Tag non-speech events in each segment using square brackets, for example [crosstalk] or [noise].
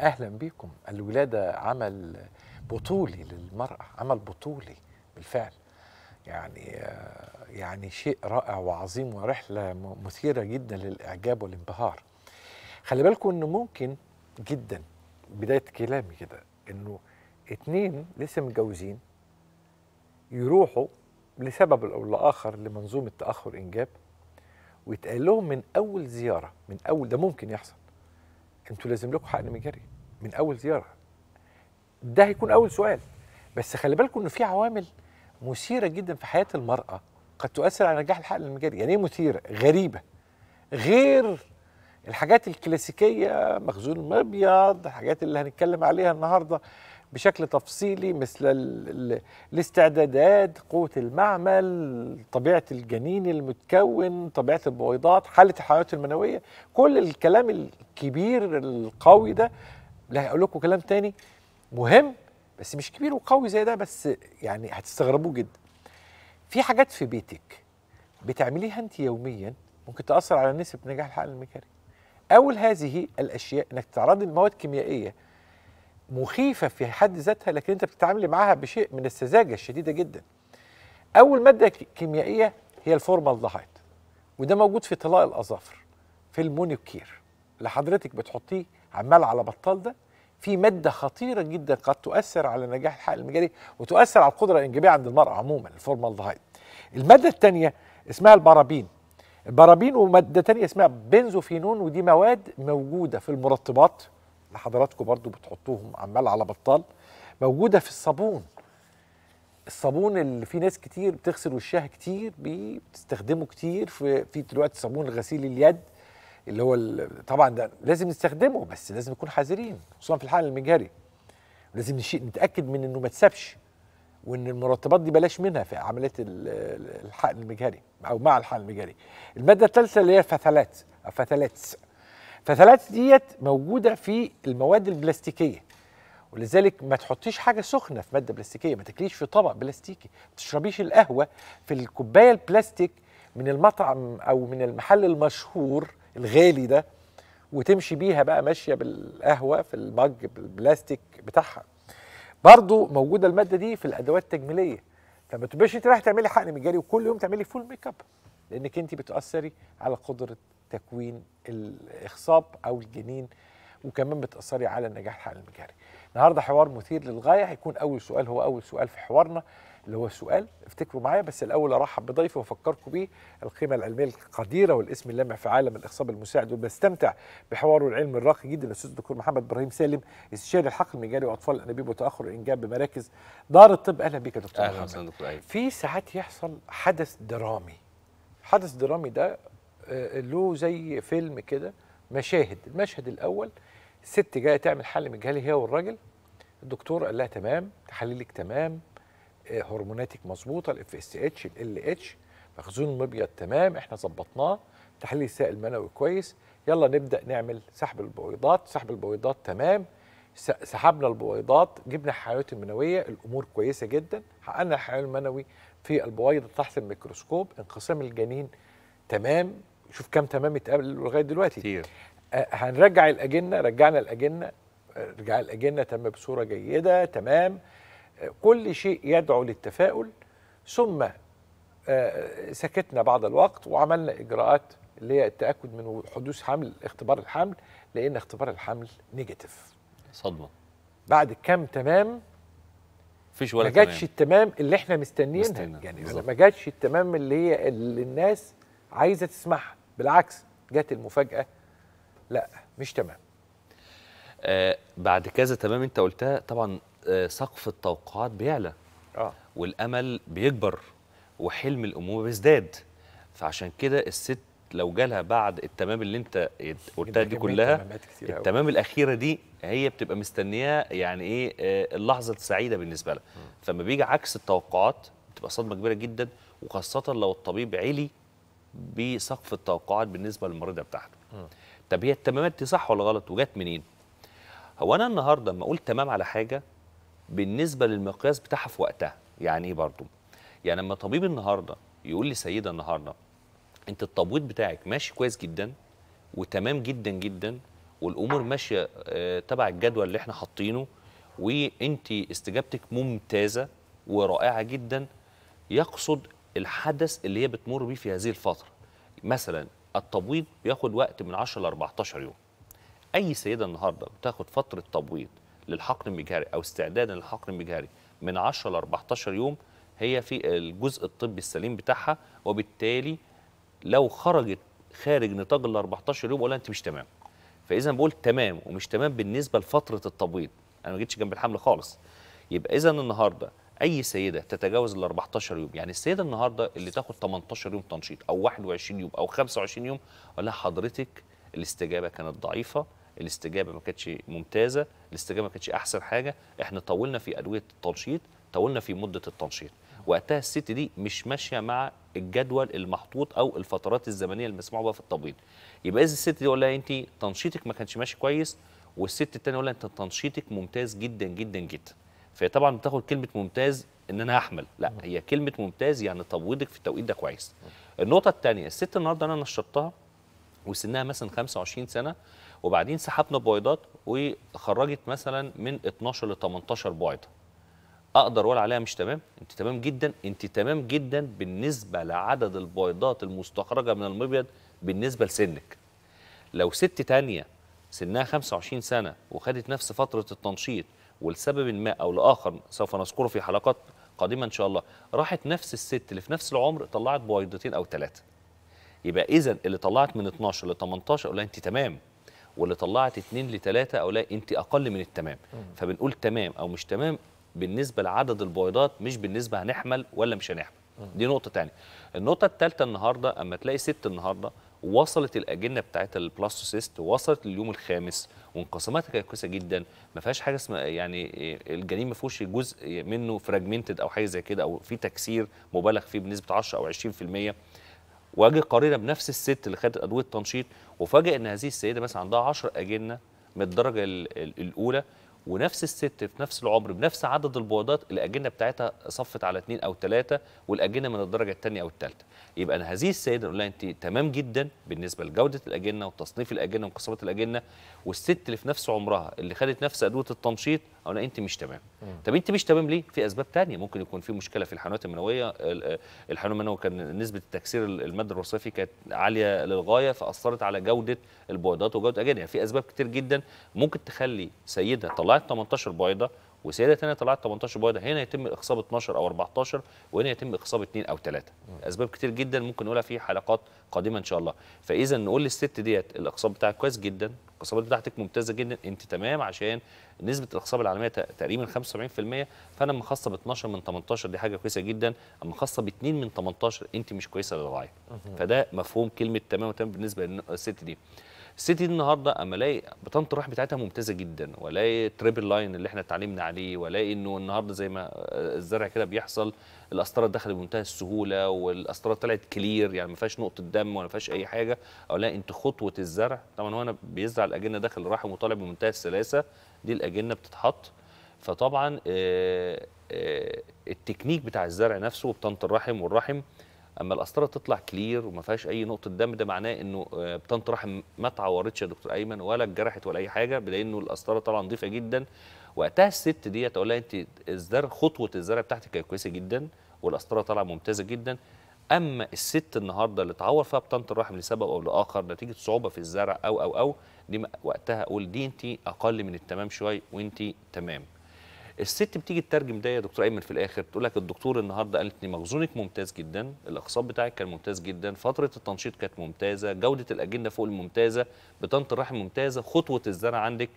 اهلا بيكم الولاده عمل بطولي للمراه عمل بطولي بالفعل يعني آه، يعني شيء رائع وعظيم ورحله مثيره جدا للاعجاب والانبهار خلي بالكم انه ممكن جدا بدايه كلامي كده انه اتنين لسه متجوزين يروحوا لسبب او لاخر لمنظومه تاخر انجاب ويتقال لهم من اول زياره من اول ده ممكن يحصل انتوا لازم لكم حقن من جري من اول زياره ده هيكون اول سؤال بس خلي بالكم ان في عوامل مثيره جدا في حياه المراه قد تؤثر على نجاح الحقن المجاري يعني ايه مثيره غريبه غير الحاجات الكلاسيكيه مخزون المبيض الحاجات اللي هنتكلم عليها النهارده بشكل تفصيلي مثل الاستعدادات قوة المعمل طبيعة الجنين المتكون طبيعة البويضات حالة الحيوانات المنوية كل الكلام الكبير القوي ده لا هقول لكم كلام تاني مهم بس مش كبير وقوي زي ده بس يعني هتستغربوه جدا في حاجات في بيتك بتعمليها انت يوميا ممكن تاثر على نسبه نجاح الحقن الميكاني اول هذه الاشياء انك تعرضي المواد كيميائيه مخيفه في حد ذاتها لكن انت بتتعاملي معاها بشيء من السذاجه الشديده جدا. اول ماده كيميائيه هي الفورمالدهايد وده موجود في طلاء الاظافر في المونيكير اللي حضرتك بتحطيه عمال على بطال ده في ماده خطيره جدا قد تؤثر على نجاح الحقل المجاري وتؤثر على القدره الانجابيه عند المراه عموما الفورمالدهايد. الماده الثانيه اسمها البارابين البارابين وماده ثانيه اسمها بنزوفينون ودي مواد موجوده في المرطبات اللي حضراتكم برضو بتحطوهم عمال على بطال موجوده في الصابون الصابون اللي في ناس كتير بتغسل وشها كتير بتستخدمه كتير في في دلوقتي صابون غسيل اليد اللي هو طبعا ده لازم نستخدمه بس لازم نكون حذرين خصوصا في الحقن المجهري لازم نتاكد من انه ما تسابش وان المرطبات دي بلاش منها في عمليه الحقن المجهري او مع الحقن المجهري الماده الثالثه اللي هي الفثلات الفثلات فثلاث ديت موجوده في المواد البلاستيكيه ولذلك ما تحطيش حاجه سخنه في ماده بلاستيكيه ما تاكليش في طبق بلاستيكي ما تشربيش القهوه في الكوبايه البلاستيك من المطعم او من المحل المشهور الغالي ده وتمشي بيها بقى ماشيه بالقهوه في المج بالبلاستيك بتاعها برضو موجوده الماده دي في الادوات التجميليه فما تبقاش انت رايح تعملي حقن مجاري وكل يوم تعملي فول ميك اب لانك انت بتاثري على قدره تكوين الاخصاب او الجنين وكمان بتاثري على النجاح الحقن المجهري النهارده حوار مثير للغايه هيكون اول سؤال هو اول سؤال في حوارنا اللي هو سؤال افتكروا معايا بس الاول ارحب بضيفي وافكركم بيه القيمه العلميه القديره والاسم اللامع في عالم الاخصاب المساعد وبستمتع بحواره العلمي الراقي جدا الاستاذ الدكتور محمد ابراهيم سالم استشاري الحقل المجهري واطفال الانابيب وتاخر الانجاب بمراكز دار الطب اهلا بك يا دكتور اهلا وسهلا دكتور في ساعات يحصل حدث درامي حدث درامي ده آه، له زي فيلم كده مشاهد المشهد الاول ست جايه تعمل حل مجهري هي والراجل الدكتور قال لها تمام تحليلك تمام آه، هرموناتك مظبوطه الاف اس اتش ال اتش مخزون المبيض تمام احنا ظبطناه تحليل السائل المنوي كويس يلا نبدا نعمل سحب البويضات سحب البويضات تمام سحبنا البويضات جبنا الحيوانات المنويه الامور كويسه جدا حققنا الحيوان المنوي في البويضه تحت الميكروسكوب انقسام الجنين تمام شوف كام تمام اتقابل لغايه دلوقتي كتير آه، هنرجع الاجنه رجعنا الاجنه آه، رجع الاجنه تم بصوره جيده تمام آه، كل شيء يدعو للتفاؤل ثم سكتنا بعض الوقت وعملنا اجراءات اللي هي التاكد من حدوث حمل اختبار الحمل لان اختبار الحمل نيجاتيف صدمه بعد كام تمام مفيش ولا ما جاتش التمام اللي احنا مستنيينها يعني ما جاتش التمام اللي هي اللي الناس عايزه تسمعها بالعكس جت المفاجاه لا مش تمام آه بعد كذا تمام انت قلتها طبعا آه سقف التوقعات بيعلى اه والامل بيكبر وحلم الامومه بيزداد فعشان كده الست لو جالها بعد التمام اللي انت قلتها دي كلها التمام الاخيره دي هي بتبقى مستنياه يعني ايه آه، اللحظه السعيده بالنسبه لها فما بيجي عكس التوقعات بتبقى صدمه كبيره جدا وخاصه لو الطبيب علي بسقف التوقعات بالنسبه للمريضه بتاعته طب هي التمامات دي صح ولا غلط وجت منين هو انا النهارده لما اقول تمام على حاجه بالنسبه للمقياس بتاعها في وقتها يعني ايه برضه يعني لما طبيب النهارده يقول لي سيده النهارده انت التبويض بتاعك ماشي كويس جدا وتمام جدا جدا والامور ماشيه آه، تبع الجدول اللي احنا حاطينه وانت استجابتك ممتازه ورائعه جدا يقصد الحدث اللي هي بتمر بيه في هذه الفتره مثلا التبويض بياخد وقت من 10 ل 14 يوم اي سيده النهارده بتاخد فتره تبويض للحقن المجهري او استعدادا للحقن المجهري من 10 ل 14 يوم هي في الجزء الطبي السليم بتاعها وبالتالي لو خرجت خارج نطاق ال 14 يوم ولا انت مش تمام فاذا بقول تمام ومش تمام بالنسبه لفتره التبويض انا ما جيتش جنب الحمل خالص يبقى اذا النهارده اي سيده تتجاوز ال 14 يوم يعني السيده النهارده اللي تاخد 18 يوم تنشيط او 21 يوم او 25 يوم اقول لها حضرتك الاستجابه كانت ضعيفه الاستجابه ما كانتش ممتازه الاستجابه ما كانتش احسن حاجه احنا طولنا في ادويه التنشيط طولنا في مده التنشيط وقتها الست دي مش ماشيه مع الجدول المحطوط او الفترات الزمنيه المسموح بها في التبويض يبقى اذا الست دي اقول لها انت تنشيطك ما كانش ماشي كويس والست الثانيه اقول لها انت تنشيطك ممتاز جدا جدا جدا فهي طبعا بتاخد كلمه ممتاز ان انا احمل لا هي كلمه ممتاز يعني تبويضك في التوقيت ده كويس النقطه الثانيه الست النهارده انا نشطتها وسنها مثلا 25 سنه وبعدين سحبنا بويضات وخرجت مثلا من 12 ل 18 بويضه اقدر اقول عليها مش تمام انت تمام جدا انت تمام جدا بالنسبه لعدد البيضات المستخرجه من المبيض بالنسبه لسنك لو ست تانية سنها 25 سنه وخدت نفس فتره التنشيط ولسبب ما او لاخر سوف نذكره في حلقات قادمه ان شاء الله راحت نفس الست اللي في نفس العمر طلعت بويضتين او ثلاثه يبقى اذا اللي طلعت من 12 ل 18 اقول انت تمام واللي طلعت 2 ل 3 اقول انت اقل من التمام فبنقول تمام او مش تمام بالنسبه لعدد البويضات مش بالنسبه هنحمل ولا مش هنحمل دي نقطه ثانيه النقطه الثالثه النهارده اما تلاقي ست النهارده وصلت الاجنه بتاعت البلاستوسيست وصلت لليوم الخامس وانقساماتها كانت كويسه جدا ما فيهاش حاجه اسمها يعني الجنين ما فيهوش جزء منه فراجمنتد او حاجه زي كده او في تكسير مبالغ فيه بنسبه 10 او 20% واجي قارنها بنفس الست اللي خدت ادويه تنشيط وفاجئ ان هذه السيده مثلا عندها 10 اجنه من الدرجه الاولى ونفس الست في نفس العمر بنفس عدد البويضات الاجنه بتاعتها صفت على اثنين او ثلاثه والاجنه من الدرجه الثانيه او الثالثه يبقى انا هذه السيده نقول لها انت تمام جدا بالنسبه لجوده الاجنه وتصنيف الاجنه وانقسامات الاجنه والست اللي في نفس عمرها اللي خدت نفس ادويه او لا انت مش تمام طب انت مش تمام ليه في اسباب ثانيه ممكن يكون في مشكله في الحيوانات المنويه آه، الحيوان المنوي كان نسبه تكسير الماده الوصفي كانت عاليه للغايه فاثرت على جوده البويضات وجوده الاجنه يعني في اسباب كتير جدا ممكن تخلي سيده طلع طلعت 18 بويضه وسيده ثانيه طلعت 18 بويضه هنا يتم اخصاب 12 او 14 وهنا يتم اخصاب 2 او 3 اسباب كتير جدا ممكن نقولها في حلقات قادمه ان شاء الله فاذا نقول للست ديت الاخصاب بتاعك كويس جدا الاخصابات بتاعتك ممتازه جدا انت تمام عشان نسبه الاخصاب العالميه تقريبا 75% فانا اما خاصه ب 12 من 18 دي حاجه كويسه جدا اما خاصه ب 2 من 18 انت مش كويسه للغايه فده مفهوم كلمه تمام وتمام بالنسبه للست دي السيتي النهارده اما الاقي بطانه الروح بتاعتها ممتازه جدا والاقي التريبل لاين اللي احنا اتعلمنا عليه والاقي انه النهارده زي ما آه، الزرع كده بيحصل القسطره دخلت بمنتهى السهوله والقسطره طلعت كلير يعني ما فيهاش نقطه دم ولا فيهاش اي حاجه او لا انت خطوه الزرع طبعا هو انا بيزرع الاجنه داخل الرحم وطالع بمنتهى السلاسه دي الاجنه بتتحط فطبعا آه، آه، التكنيك بتاع الزرع نفسه وبطانه الرحم والرحم اما القسطره تطلع كلير وما فيهاش اي نقطه دم ده معناه انه آه، بطنط رحم ما اتعورتش يا دكتور ايمن ولا اتجرحت ولا اي حاجه لانه القسطره طالعه نظيفه جدا وقتها الست ديت اقول لها انت الزرع خطوه الزرع بتاعتك كانت كويسه جدا والقسطره طالعه ممتازه جدا اما الست النهارده اللي اتعور فيها بطنط الرحم لسبب او لاخر نتيجه صعوبه في الزرع او او او دي وقتها اقول دي انت اقل من التمام شويه وانت تمام الست بتيجي تترجم ده يا دكتور ايمن في الاخر تقول لك الدكتور النهارده قالت لي مخزونك ممتاز جدا الاخصاب بتاعك كان ممتاز جدا فتره التنشيط كانت ممتازه جوده الاجنه فوق الممتازه بطانه الرحم ممتازه خطوه الزرع عندك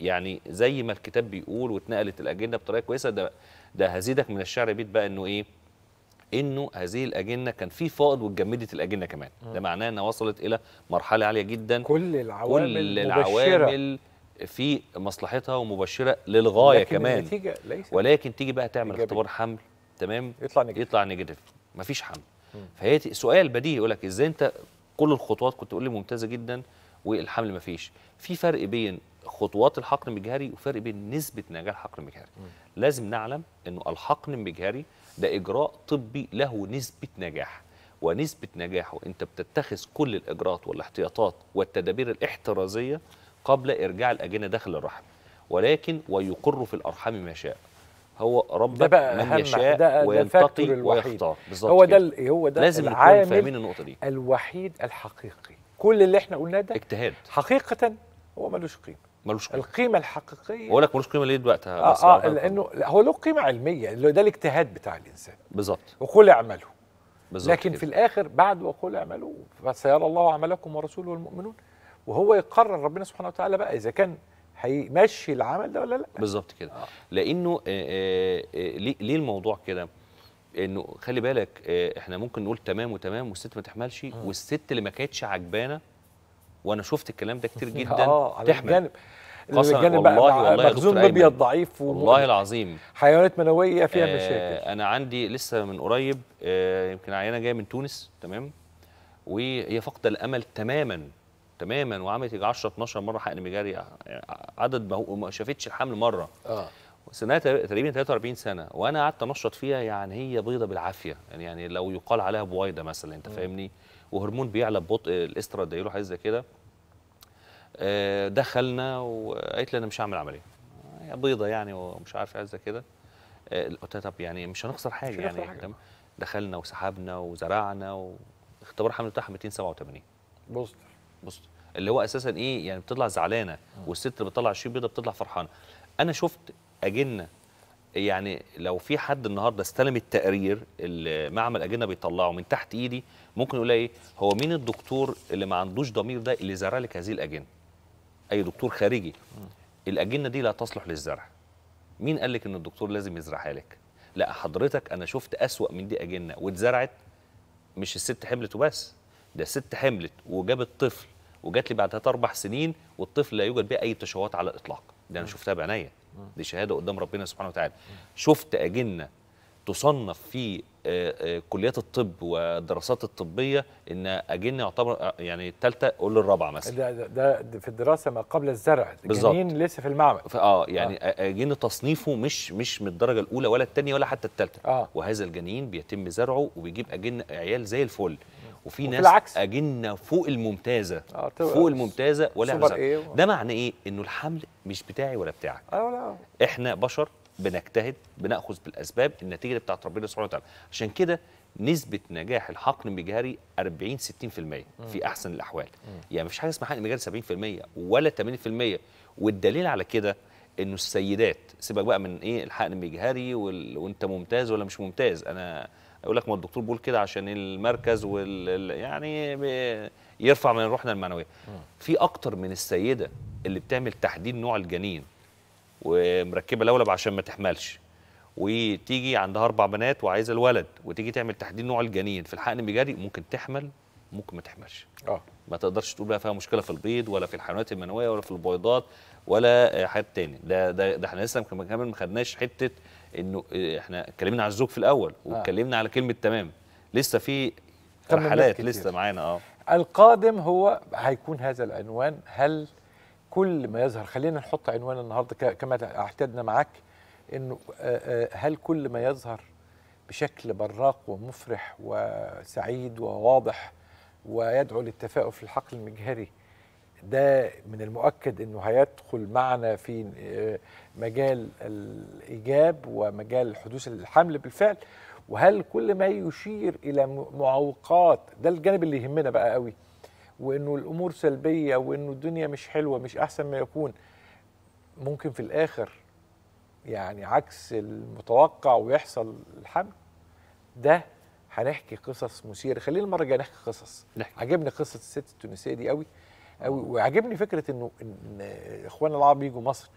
يعني زي ما الكتاب بيقول واتنقلت الاجنه بطريقه كويسه ده ده هزيدك من الشعر بيت بقى انه ايه انه هذه الاجنه كان في فائض واتجمدت الاجنه كمان ده معناه انها وصلت الى مرحله عاليه جدا كل العوامل كل العوامل في مصلحتها ومبشره للغايه لكن كمان النتيجة ليست ولكن تيجي بقى تعمل إيجابي. اختبار حمل تمام يطلع نيجاتيف يطلع نيجاتيف مفيش حمل فهي سؤال بديهي يقول لك ازاي انت كل الخطوات كنت تقول لي ممتازه جدا والحمل مفيش في فرق بين خطوات الحقن المجهري وفرق بين نسبه نجاح الحقن المجهري لازم نعلم انه الحقن المجهري ده اجراء طبي له نسبه نجاح ونسبه نجاحه انت بتتخذ كل الاجراءات والاحتياطات والتدابير الاحترازيه قبل إرجاع الأجنة داخل الرحم ولكن ويقر في الأرحام ما شاء هو رب من يشاء ده وينتقي ويختار بالظبط هو ده كده. هو ده لازم نكون فاهمين النقطه دي الوحيد الحقيقي كل اللي احنا قلناه ده اجتهاد حقيقه هو ملوش قيمه ملوش قيمة. القيمه الحقيقيه بقول لك ملوش قيمه ليه دلوقتي اه, آه لانه هو له قيمه علميه اللي ده الاجتهاد بتاع الانسان بالظبط وقل اعملوا بالظبط لكن كده. في الاخر بعد وقل اعملوا فسيرى الله عملكم ورسوله والمؤمنون وهو يقرر ربنا سبحانه وتعالى بقى اذا كان هيمشي العمل ده ولا لا بالظبط كده آه. لانه آآ آه، آه، آه، ليه الموضوع كده انه خلي بالك احنا ممكن نقول تمام وتمام والست ما تحملش آه. والست اللي ما كانتش عجبانه وانا شفت الكلام ده كتير [laughs] جدا آه على تحمل الجانب قسما والله بقى والله مخزون ابيض ضعيف والله العظيم حيوانات منويه فيها آه مشاكل انا عندي لسه من قريب آه يمكن عيانه جايه من تونس تمام وهي فاقده الامل تماما تماما وعملت يجي 10 12 مره حقن مجاري عدد ما ما شافتش الحمل مره اه سنها تقريبا 43 سنه وانا قعدت انشط فيها يعني هي بيضه بالعافيه يعني يعني لو يقال عليها بويضه مثلا انت فاهمني وهرمون بيعلى ببطء الاسترادايلو حاجه زي كده آه، دخلنا وقالت لي انا مش هعمل عمليه هي بيضه يعني ومش عارف عايزه كده آه، قلت لها طب يعني مش هنخسر حاجه مش يعني. هنخسر يعني حاجة. دخلنا وسحبنا وزرعنا واختبار حمل بتاعها 287 بوستر بوستر اللي هو اساسا ايه يعني بتطلع زعلانه والست اللي بتطلع الشيب بيضه بتطلع فرحانه انا شفت اجنه يعني لو في حد النهارده استلم التقرير اللي معمل اجنه بيطلعه من تحت ايدي ممكن يقول ايه هو مين الدكتور اللي ما عندوش ضمير ده اللي زرع لك هذه الاجنه اي دكتور خارجي الاجنه دي لا تصلح للزرع مين قال لك ان الدكتور لازم يزرعها لك لا حضرتك انا شفت اسوا من دي اجنه واتزرعت مش الست حملت وبس ده الست حملت وجابت طفل وجات لي بعد ثلاث اربع سنين والطفل لا يوجد به اي تشوهات على الاطلاق ده انا شفتها بعينيا دي شهاده قدام ربنا سبحانه وتعالى شفت اجنه تصنف في آه، آه، كليات الطب والدراسات الطبيه ان اجنه يعتبر آه، يعني الثالثه قول الرابعه مثلا ده, ده, ده في الدراسه ما قبل الزرع الجنين لسه في المعمل اه يعني آه. اجنه تصنيفه مش مش من الدرجه الاولى ولا الثانيه ولا حتى الثالثه آه. وهذا الجنين بيتم زرعه وبيجيب اجنه عيال زي الفل وفي ناس العكس. اجنه فوق الممتازه آه فوق آه، الممتازه ولا إيه و... ده معنى ايه انه الحمل مش بتاعي ولا بتاعك آه لا احنا بشر بنجتهد بناخذ بالاسباب النتيجه بتاعت ربنا سبحانه وتعالى عشان كده نسبه نجاح الحقن المجهري 40 60% في احسن الاحوال م. يعني مفيش حاجه اسمها حقن مجهري 70% ولا 80% والدليل على كده انه السيدات سيبك بقى من ايه الحقن المجهري وال... وانت ممتاز ولا مش ممتاز انا يقول لك ما الدكتور بيقول كده عشان المركز وال يعني يرفع من روحنا المعنويه في اكتر من السيده اللي بتعمل تحديد نوع الجنين ومركبه لولب عشان ما تحملش وتيجي عندها اربع بنات وعايزه الولد وتيجي تعمل تحديد نوع الجنين في الحقن المجاري ممكن تحمل ممكن ما تحملش اه ما تقدرش تقول بقى فيها مشكله في البيض ولا في الحيوانات المنويه ولا في البويضات ولا حاجات تاني ده ده, ده احنا لسه كمان ما خدناش حته انه إيه، احنا اتكلمنا على الزوج في الاول آه. واتكلمنا على كلمه تمام لسه في رحلات لسه معانا اه القادم هو هيكون هذا العنوان هل كل ما يظهر خلينا نحط عنوان النهارده كما اعتدنا معاك انه آه، آه، هل كل ما يظهر بشكل براق ومفرح وسعيد وواضح ويدعو للتفاؤل في الحقل المجهري ده من المؤكد انه هيدخل معنا في آه، مجال الايجاب ومجال حدوث الحمل بالفعل وهل كل ما يشير الى معوقات ده الجانب اللي يهمنا بقى قوي وانه الامور سلبيه وانه الدنيا مش حلوه مش احسن ما يكون ممكن في الاخر يعني عكس المتوقع ويحصل الحمل ده هنحكي قصص مثيره خلينا المره الجايه نحكي قصص نحكي. عجبني قصه الست التونسيه دي قوي قوي وعجبني فكره انه إن اخواننا العرب يجوا مصر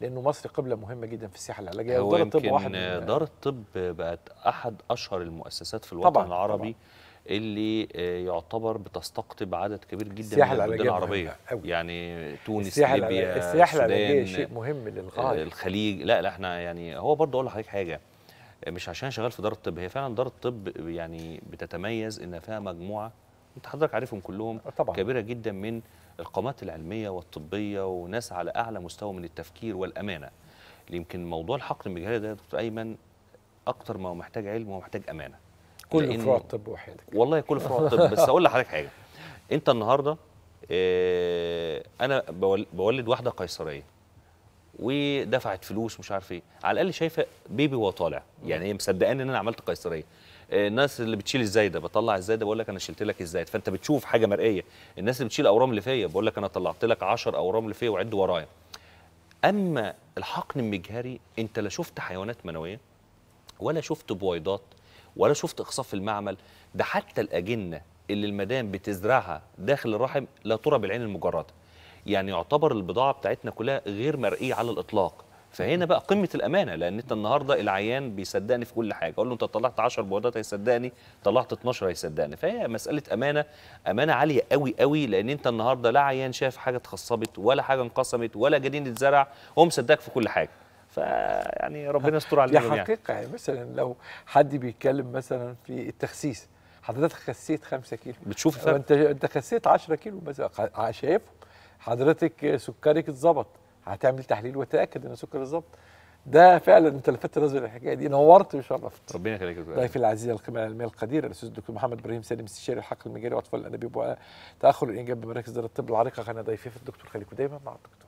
لانه مصر قبله مهمه جدا في السياحه العلاجيه دار الطب واحد دار الطب بقت احد اشهر المؤسسات في الوطن طبعًا العربي طبعًا. اللي آه، يعتبر بتستقطب عدد كبير جدا من البلدان العربيه يعني تونس ليبيا السياحه العلاجيه شيء مهم للغايه آه، الخليج لا لا احنا يعني هو برضه اقول لحضرتك حاجه مش عشان شغال في دار الطب هي فعلا دار الطب يعني بتتميز ان فيها مجموعه انت حضرتك عارفهم كلهم طبعا. كبيره جدا من القامات العلميه والطبيه وناس على اعلى مستوى من التفكير والامانه يمكن موضوع الحقن المجهري ده يا دكتور ايمن اكتر ما هو محتاج علم هو محتاج امانه كل فروع الطب وحيدك والله كل فروع الطب بس اقول لحضرتك حاجه انت النهارده آه، انا بولد واحده قيصريه ودفعت فلوس مش عارف ايه على الاقل شايفه بيبي وهو طالع يعني هي مصدقاني ان انا عملت قيصريه آه، الناس اللي بتشيل الزايده بطلع الزايده بقول لك انا شلت لك الزايد فانت بتشوف حاجه مرئيه الناس اللي بتشيل اورام لفيه بقول لك انا طلعت لك 10 اورام لفيه وعد ورايا اما الحقن المجهري انت لا شفت حيوانات منويه ولا شفت بويضات ولا شفت اخصاف في المعمل ده حتى الاجنه اللي المدام بتزرعها داخل الرحم لا ترى بالعين المجرده يعني يعتبر البضاعه بتاعتنا كلها غير مرئيه على الاطلاق فهنا بقى قمه الامانه لان انت النهارده العيان بيصدقني في كل حاجه اقول له انت طلعت 10 بوردات هيصدقني طلعت 12 هيصدقني فهي مساله امانه امانه عاليه قوي قوي لان انت النهارده لا عيان شاف حاجه اتخصبت ولا حاجه انقسمت ولا جنين اتزرع هو مصدقك في كل حاجه فيعني ربنا يستر عليهم يعني حقيقه يعني مثلا لو حد بيتكلم مثلا في التخسيس حضرتك خسيت 5 كيلو بتشوف الفرق انت انت خسيت 10 كيلو مثلا شايفهم حضرتك سكرك اتظبط هتعمل تحليل وتاكد ان سكر اتظبط ده فعلا انت لفت نظري الحكايه دي نورت وشرفت ربنا يخليك يا ضيفي العزيز القيمه العلميه القديره الاستاذ الدكتور محمد ابراهيم سالم استشاري الحقل المجاري واطفال الانابيب وتاخر الانجاب بمراكز دار الطب العريقه كان ضيفي في الدكتور خليكم دايما مع الدكتور